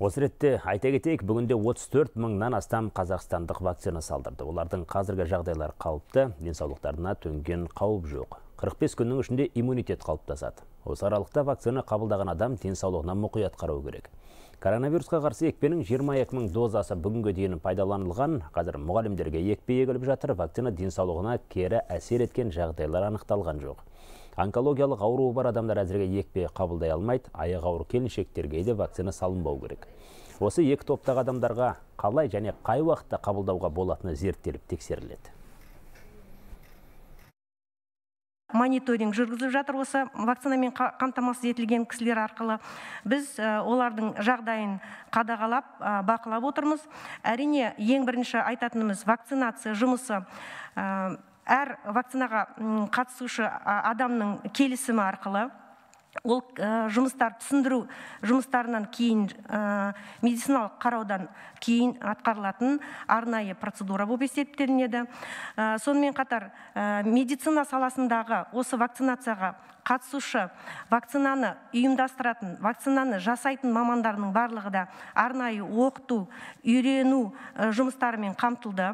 Осы ретте айта кетейік, бүгінде 34 мыңнан астам қазақстандық вакцина салдырды. Олардың қазіргі жағдайлары қалыпты, денсаулықтарына төнген қауіп жоқ. 45 күннің ішінде иммунитет қалыптасады. Осы аралықта вакцина қабылдаған адам денсаулығына мұқият қарау керек. Коронавирусқа қарсы екпенің 22 мың дозасы бүгінгі дейін пайдаланылған, қазір мұғалімдерге екпе егіліп жатыр, вакцина денсаулығына кері әсер еткен жағдайлар анықталған жоқ онкологиялық ауруы бар адамдар әзірге екпе қабылдай алмайды аяғы ауыр келіншектерге де вакцина салынбау керек осы екі топтағы адамдарға қалай және қай уақытта қабылдауға болатыны зерттеліп тексеріледі мониторинг жүргізіп жатыр осы вакцинамен қамтамасыз етілген кісілер арқылы біз э, олардың жағдайын қадағалап э, бақылап отырмыз әрине ең бірінші айтатынымыз вакцинация жұмысы э, әр вакцинаға қатысушы адамның келісімі арқылы ол э, жұмыстар түсіндіру жұмыстарынан кейін э, медициналық қараудан кейін атқарылатын арнайы процедура болып есептелінеді э, сонымен қатар медицина саласындағы осы вакцинацияға қатысушы вакцинаны ұйымдастыратын вакцинаны жасайтын мамандарының барлығы да арнайы оқыту үйрену жұмыстарымен қамтылды